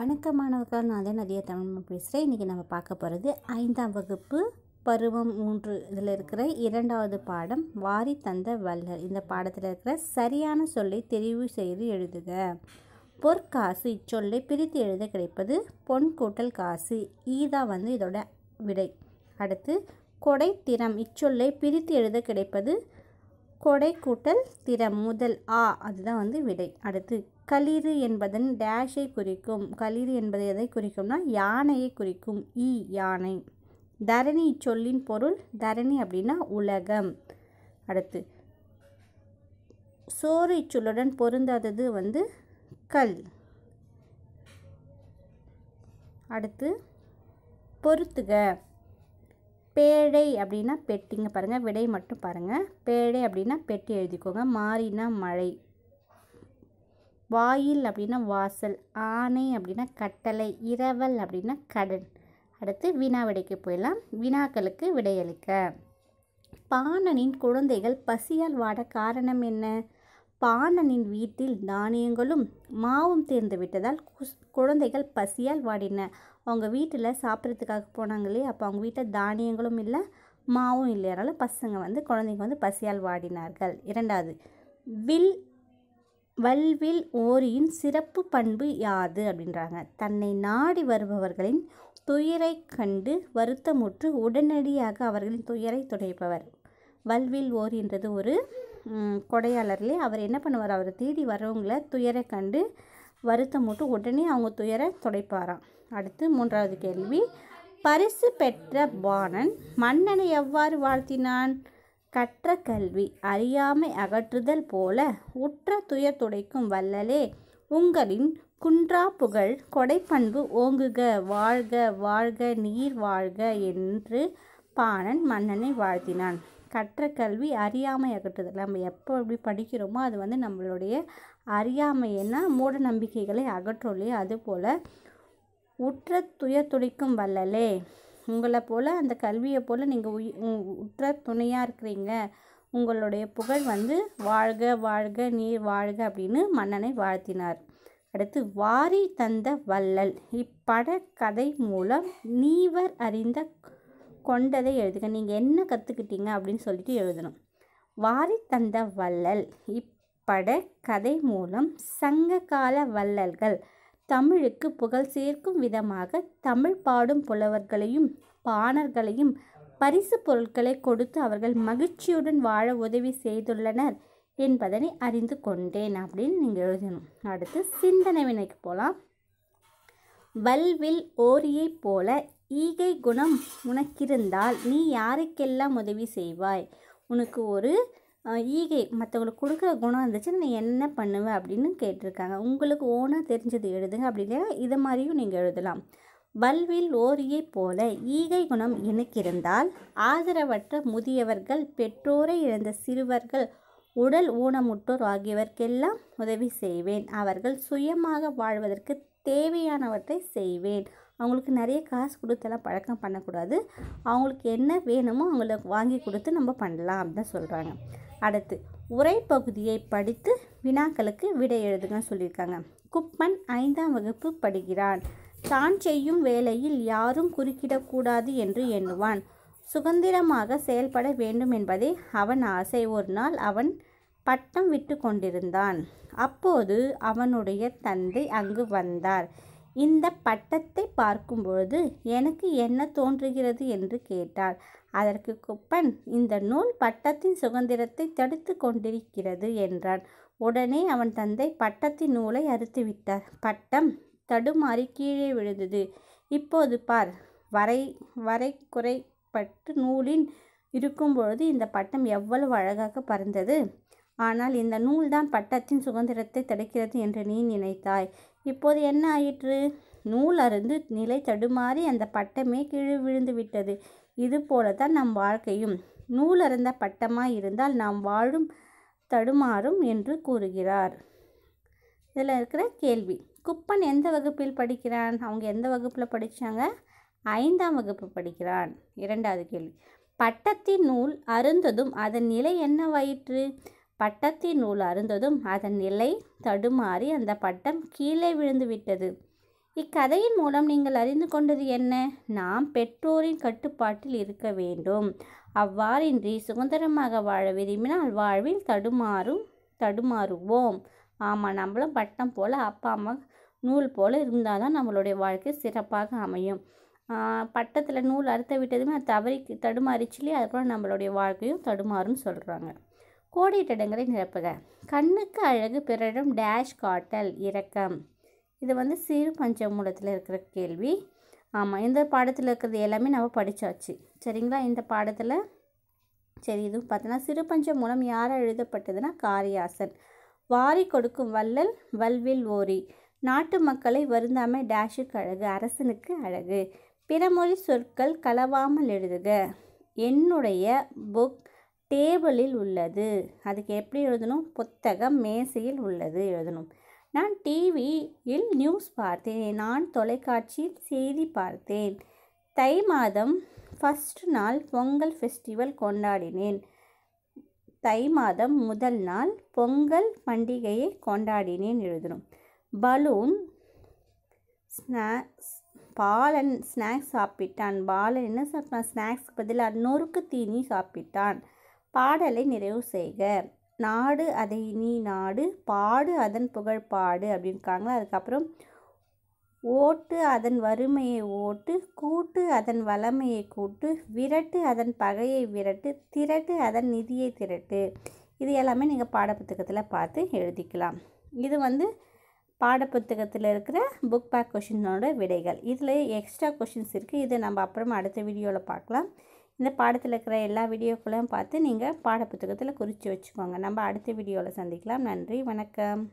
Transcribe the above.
வணக்கம் மாணவர்கள் நான் தான் நதியா தமிழ் பேசுகிறேன் இன்றைக்கி நம்ம பார்க்க போகிறது ஐந்தாம் வகுப்பு பருவம் மூன்று இதில் இருக்கிற இரண்டாவது பாடம் வாரி தந்த வல்லர் இந்த பாடத்தில் இருக்கிற சரியான சொல்லை தெரிவு செய்து எழுதுக பொற்காசு இச்சொல்லை பிரித்து எழுத கிடைப்பது பொன் கூட்டல் காசு ஈதா வந்து இதோட விடை அடுத்து கொடை திறம் இச்சொல்லை பிரித்து எழுத கிடைப்பது கொடை கூட்டல் திறம் முதல் ஆ அதுதான் வந்து விடை அடுத்து களிறு என்பதன் டேஷை குறிக்கும் களிறு என்பது எதை குறிக்கும்னா யானையை குறிக்கும் இ யானை தரணி இச்சொல்லின் பொருள் தரணி அப்படின்னா உலகம் அடுத்து சோறு இச்சொல்லுடன் பொருந்தாதது வந்து கல் அடுத்து பொருத்துக பேழை அப்படின்னா பெட்டிங்க பாருங்கள் விடை மட்டும் பாருங்கள் பேழை அப்படின்னா பெட்டி எழுதிக்கோங்க மாறினா மழை வாயில் அப்படின்னா வாசல் ஆணை அப்படின்னா கட்டளை இரவல் அப்படின்னா கடன் அடுத்து வினா விடைக்கு போயிடலாம் வினாக்களுக்கு விடையளிக்க பாணனின் குழந்தைகள் பசியால் வாட காரணம் என்ன பாணனின் வீட்டில் தானியங்களும் மாவும் தேர்ந்து விட்டதால் குழந்தைகள் பசியால் வாடின அவங்க வீட்டில் சாப்பிட்றதுக்காக போனாங்க இல்லையா அப்போ அவங்க வீட்டில் தானியங்களும் இல்லை மாவும் இல்லை அதனால் பசங்க வந்து குழந்தைங்க வந்து பசியால் வாடினார்கள் இரண்டாவது வில் வல்வில் ஓரியின் சிறப்பு பண்பு யாது அப்படின்றாங்க தன்னை நாடி வருபவர்களின் துயரை கண்டு வருத்தமுற்று உடனடியாக அவர்களின் துயரை துடைப்பவர் வல்வில் ஓரின்றது ஒரு கொடையாளர்லே அவர் என்ன பண்ணுவார் அவர் தேடி வரவங்களை துயரை கண்டு வருத்தம் மூட்டு உடனே அவங்க துயர துடைப்பாராம் அடுத்து மூன்றாவது கேள்வி பரிசு பெற்ற பாணன் மன்னனை எவ்வாறு வாழ்த்தினான் கற்ற கல்வி அறியாமை அகற்றுதல் போல உற்ற துயர் துடைக்கும் வல்லலே உங்களின் குன்றா புகழ் கொடைப்பண்பு ஓங்குக வாழ்க வாழ்க நீர் வாழ்க என்று பாணன் மன்னனை வாழ்த்தினான் கற்ற கல்வி அறியாமை அகற்றுதல் நம்ம எப்போ எப்படி படிக்கிறோமோ அது வந்து நம்மளுடைய அறியாமைன்னா மூட நம்பிக்கைகளை அகற்றும் அது அதுபோல் உற்ற துயர் துடிக்கும் வல்லலே உங்களை போல் அந்த கல்வியை போல் நீங்கள் உய் உற்ற துணையாக இருக்கிறீங்க உங்களுடைய புகழ் வந்து வாழ்க வாழ்க நீர் வாழ்க அப்படின்னு மன்னனை வாழ்த்தினார் அடுத்து வாரி தந்த வள்ளல் இப்பட கதை மூலம் நீவர் அறிந்த கொண்டதை எழுதுக நீங்கள் என்ன கற்றுக்கிட்டீங்க அப்படின்னு சொல்லிட்டு எழுதணும் வாரி தந்த வள்ளல் இப்பட கதை மூலம் சங்ககால வள்ளல்கள் தமிழுக்கு புகழ் சேர்க்கும் விதமாக தமிழ் பாடும் புலவர்களையும் பாணர்களையும் பரிசு பொருட்களை கொடுத்து அவர்கள் மகிழ்ச்சியுடன் வாழ உதவி செய்துள்ளனர் என்பதனை அறிந்து கொண்டேன் அப்படின்னு நீங்கள் எழுதணும் அடுத்து சிந்தனை வினைக்கு போகலாம் வல்வில் ஓரியை போல ஈகை குணம் உனக்கிருந்தால் நீ யாருக்கெல்லாம் உதவி செய்வாய் உனக்கு ஒரு ஈகை மற்றவங்களுக்கு கொடுக்குற குணம் இருந்துச்சுன்னா நீ என்ன பண்ணுவேன் அப்படின்னு கேட்டிருக்காங்க உங்களுக்கு ஓனாக தெரிஞ்சது எழுதுங்க அப்படின்னா இதை மாதிரியும் நீங்கள் எழுதலாம் வல்வில் ஓரியை போல ஈகை குணம் எனக்கிருந்தால் ஆதரவற்ற முதியவர்கள் பெற்றோரை இழந்த சிறுவர்கள் உடல் ஊனமுற்றோர் ஆகியவர்க்கெல்லாம் உதவி செய்வேன் அவர்கள் சுயமாக வாழ்வதற்கு தேவையானவற்றை செய்வேன் அவங்களுக்கு நிறைய காசு கொடுத்தெல்லாம் பழக்கம் பண்ணக்கூடாது அவங்களுக்கு என்ன வேணுமோ அவங்களுக்கு வாங்கி கொடுத்து நம்ம பண்ணலாம் அப்படின்னு சொல்கிறாங்க அடுத்து உரை பகுதியை படித்து வினாக்களுக்கு விடை எழுதுங்கன்னு சொல்லியிருக்காங்க குப்பன் ஐந்தாம் வகுப்பு படுகிறான் தான் செய்யும் வேலையில் யாரும் குறுக்கிடக்கூடாது என்று எண்ணுவான் சுதந்திரமாக செயல்பட வேண்டும் என்பதே அவன் ஆசை ஒரு நாள் அவன் பட்டம் விட்டு கொண்டிருந்தான் அப்போது அவனுடைய தந்தை அங்கு வந்தார் இந்த பட்டத்தை பார்க்கும்பொழுது எனக்கு என்ன தோன்றுகிறது என்று கேட்டார் அதற்கு குப்பன் இந்த நூல் பட்டத்தின் சுதந்திரத்தை தடுத்து கொண்டிருக்கிறது என்றான் உடனே அவன் தந்தை பட்டத்தின் நூலை அறுத்துவிட்டார் பட்டம் தடுமாறி கீழே விழுந்தது இப்போது பார் வரை வரை குறை பட்டு நூலின் இருக்கும்பொழுது இந்த பட்டம் எவ்வளவு அழகாக பறந்தது ஆனால் இந்த நூல்தான் பட்டத்தின் சுதந்திரத்தை தடுக்கிறது என்று நீ நினைத்தாய் இப்போது என்ன ஆயிற்று நூல் அருந்து நிலை தடுமாறி அந்த பட்டமே கீழே விழுந்து விட்டது இது போலதான் நம் வாழ்க்கையும் நூல் அருந்த பட்டமாக இருந்தால் நாம் வாழும் தடுமாறும் என்று கூறுகிறார் இதில் இருக்கிற கேள்வி குப்பன் எந்த வகுப்பில் படிக்கிறான் அவங்க எந்த வகுப்பில் படித்தாங்க ஐந்தாம் வகுப்பு படிக்கிறான் இரண்டாவது கேள்வி பட்டத்தின் நூல் அருந்ததும் அதன் நிலை என்னவாயிற்று பட்டத்தின் நூல் அருந்ததும் அதன் நிலை தடுமாறி அந்த பட்டம் கீழே விழுந்து விட்டது இக்கதையின் மூலம் நீங்கள் அறிந்து கொண்டது என்ன நாம் பெற்றோரின் கட்டுப்பாட்டில் இருக்க வேண்டும் அவ்வாறின்றி சுதந்திரமாக வாழ விரும்பினால் வாழ்வில் தடுமாறும் தடுமாறுவோம் ஆமாம் நம்மளும் பட்டம் போல் அப்பா அம்மா நூல் போல் இருந்தால் தான் நம்மளுடைய வாழ்க்கை சிறப்பாக அமையும் பட்டத்தில் நூல் அறுத்த விட்டதுமே அது தவறி தடுமாறிச்சுலேயே அதுக்கப்புறம் நம்மளுடைய வாழ்க்கையும் தடுமாறும்னு சொல்கிறாங்க கோடிட்டிடங்களை நிரப்புக கண்ணுக்கு அழகு பிறரிடம் டேஷ் காட்டல் இரக்கம் இது வந்து சிறு பஞ்சமூலத்தில் இருக்கிற கேள்வி ஆமாம் இந்த பாடத்தில் இருக்கிறது எல்லாமே நம்ம படித்தாச்சு சரிங்களா இந்த பாடத்தில் சரி இதுவும் பார்த்தோன்னா சிறு மூலம் யாரால் எழுதப்பட்டதுன்னா காரியாசன் வாரி கொடுக்கும் வள்ளல் வல்வில் ஓரி நாட்டு மக்களை வருந்தாமல் டேஷுக்கு அழகு அரசனுக்கு அழகு பிறமொழி சொற்கள் கலவாமல் எழுதுக என்னுடைய புக் டேபிளில் உள்ளது அதுக்கு எப்படி எழுதணும் புத்தகம் மேசையில் உள்ளது எழுதணும் நான் டிவியில் நியூஸ் பார்த்தேன் நான் தொலைக்காட்சியில் செய்தி பார்த்தேன் தை மாதம் ஃபஸ்ட் நாள் பொங்கல் ஃபெஸ்டிவல் கொண்டாடினேன் தை மாதம் முதல் நாள் பொங்கல் பண்டிகையை கொண்டாடினேன் எழுதணும் பலூன் ஸ்நாக்ஸ் பாலன் ஸ்நாக்ஸ் சாப்பிட்டான் பாலன் என்ன சாப்பிட்டான் ஸ்நாக்ஸ் பதிலாக நொறுக்கு தீனி சாப்பிட்டான் பாடலை நிறைவு செய்க நாடு அதை நீ நாடு பாடு அதன் புகழ் பாடு அப்படின்றாங்க அதுக்கப்புறம் ஓட்டு அதன் வறுமையை ஓட்டு கூட்டு அதன் வளமையை கூட்டு விரட்டு அதன் பகையை விரட்டு திரட்டு அதன் நிதியை திரட்டு இது எல்லாமே நீங்கள் பாடப்புத்தகத்தில் பார்த்து எழுதிக்கலாம் இது வந்து பாடப்புத்தகத்தில் இருக்கிற புக் பேக் கொஷினோட விடைகள் இதில் எக்ஸ்ட்ரா கொஷின்ஸ் இருக்குது இதை நம்ம அப்புறமா அடுத்த வீடியோவில் பார்க்கலாம் இந்த பாடத்தில் இருக்கிற எல்லா வீடியோக்களையும் பார்த்து நீங்கள் பாடப்புத்தகத்தில் குறித்து வச்சுக்கோங்க நம்ம அடுத்த வீடியோவில் சந்திக்கலாம் நன்றி வணக்கம்